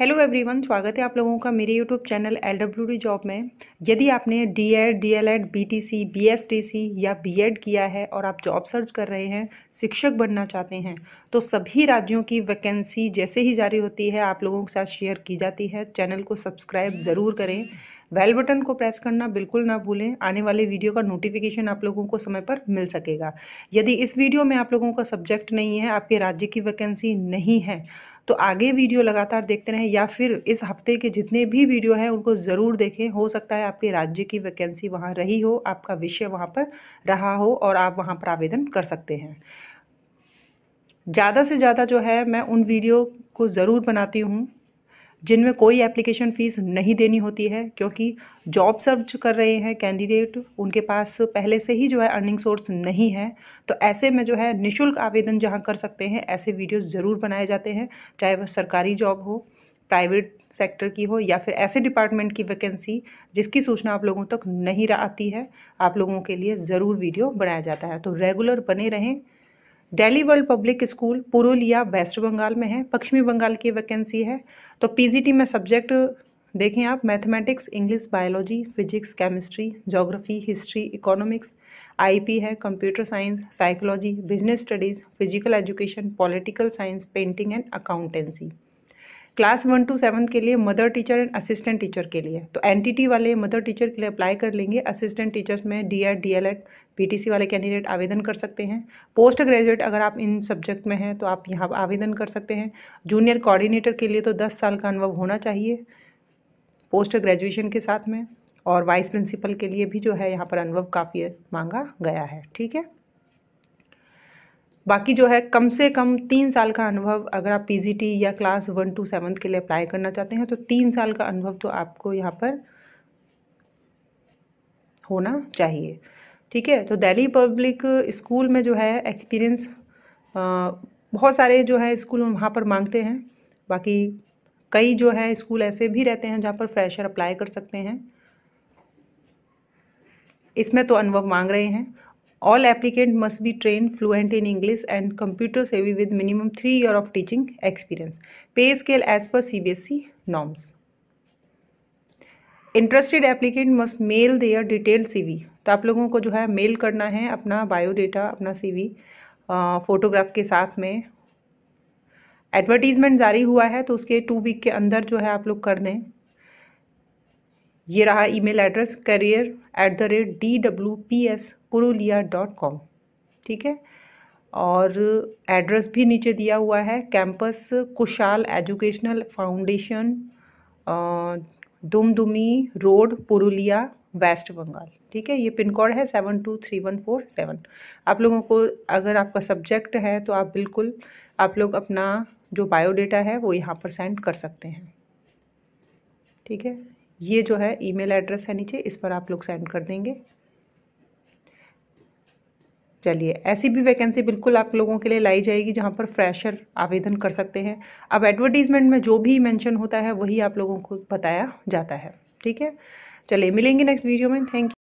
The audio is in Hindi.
हेलो एवरीवन स्वागत है आप लोगों का मेरे YouTube channel L W job में यदि आपने D Ed D El Ed B T C B S T C या बी एड e किया है और आप जॉब सर्च कर रहे हैं शिक्षक बनना चाहते हैं तो सभी राज्यों की वैकेंसी जैसे ही जारी होती है आप लोगों के साथ शेयर की जाती है चैनल को सब्सक्राइब ज़रूर करें वेल बटन को प्रेस करना बिल्कुल ना भूलें आने वाले वीडियो का नोटिफिकेशन आप लोगों को समय पर मिल सकेगा यदि इस वीडियो में आप लोगों का सब्जेक्ट नहीं है आपके राज्य की वैकेंसी नहीं है तो आगे वीडियो लगातार देखते रहें या फिर इस हफ्ते के जितने भी वीडियो हैं उनको ज़रूर देखें हो सकता है आपके राज्य की वैकेंसी वहाँ रही हो आपका विषय वहाँ पर रहा हो और आप वहाँ पर आवेदन कर सकते हैं ज़्यादा से ज़्यादा जो है मैं उन वीडियो को ज़रूर बनाती हूँ जिनमें कोई एप्लीकेशन फ़ीस नहीं देनी होती है क्योंकि जॉब सर्च कर रहे हैं कैंडिडेट उनके पास पहले से ही जो है अर्निंग सोर्स नहीं है तो ऐसे में जो है निशुल्क आवेदन जहाँ कर सकते हैं ऐसे वीडियो ज़रूर बनाए जाते हैं चाहे वह सरकारी जॉब हो प्राइवेट सेक्टर की हो या फिर ऐसे डिपार्टमेंट की वैकेंसी जिसकी सूचना आप लोगों तक नहीं आती है आप लोगों के लिए ज़रूर वीडियो बनाया जाता है तो रेगुलर बने रहें Delhi world public school Purulia West Bengal में है पश्चिमी बंगाल की वैकेंसी है तो पीजीटी में सब्जेक्ट देखें आप mathematics English biology physics chemistry geography history economics IP है computer science psychology business studies physical education political science painting and accountancy class one two seventh के लिए mother teacher and assistant teacher के लिए तो एन वाले मदर टीचर के लिए अप्लाई कर लेंगे असिस्टेंट टीचर्स में D Ed D El Ed P T C वाले कैंडिडेट आवेदन कर सकते हैं पोस्ट ग्रेजुएट अगर आप इन सब्जेक्ट में हैं तो आप यहाँ आवेदन कर सकते हैं जूनियर कोऑर्डिनेटर के लिए तो दस साल का अनुभव होना चाहिए पोस्ट ग्रेजुएशन के साथ में और वाइस प्रिंसिपल के लिए भी जो है यहाँ पर अनुभव काफ़ी मांगा गया है ठीक है बाकी जो है कम से कम तीन साल का अनुभव अगर आप पीजीटी या क्लास वन टू सेवन्थ के लिए अप्लाई करना चाहते हैं तो तीन साल का अनुभव तो आपको यहाँ पर होना चाहिए ठीक है तो दिल्ली पब्लिक स्कूल में जो है एक्सपीरियंस बहुत सारे जो है स्कूल वहाँ पर मांगते हैं बाकी कई जो है स्कूल ऐसे भी रहते हैं जहाँ पर फ्रेशर अप्लाई कर सकते हैं इसमें तो अनुभव मांग रहे हैं all applicant must be train fluent in English and computer savvy with minimum three year of teaching experience pay scale as per C B S C norms interested applicant must mail their detail C V तो आप लोगों को जो है मेल करना है अपना बायोडेटा अपना सी वी फोटोग्राफ के साथ में एडवर्टीजमेंट जारी हुआ है तो उसके टू वीक के अंदर जो है आप लोग कर दें ये रहा email address career at the rate D W P S Purulia dot com ठीक है और एड्रेस भी नीचे दिया हुआ है campus Kushal educational foundation Dumdumi road Purulia West Bengal ठीक है ये पिन कोड है seven two three one four seven आप लोगों को अगर आपका सब्जेक्ट है तो आप बिल्कुल आप लोग अपना जो बायोडेटा है वो यहाँ पर सेंड कर सकते हैं ठीक है ये जो है ईमेल एड्रेस है नीचे इस पर आप लोग सेंड कर देंगे चलिए ऐसी भी वैकेंसी बिल्कुल आप लोगों के लिए लाई जाएगी जहाँ पर फ्रेशर आवेदन कर सकते हैं अब एडवर्टीज़मेंट में जो भी मेंशन होता है वही आप लोगों को बताया जाता है ठीक है चलिए मिलेंगे नेक्स्ट वीडियो में थैंक यू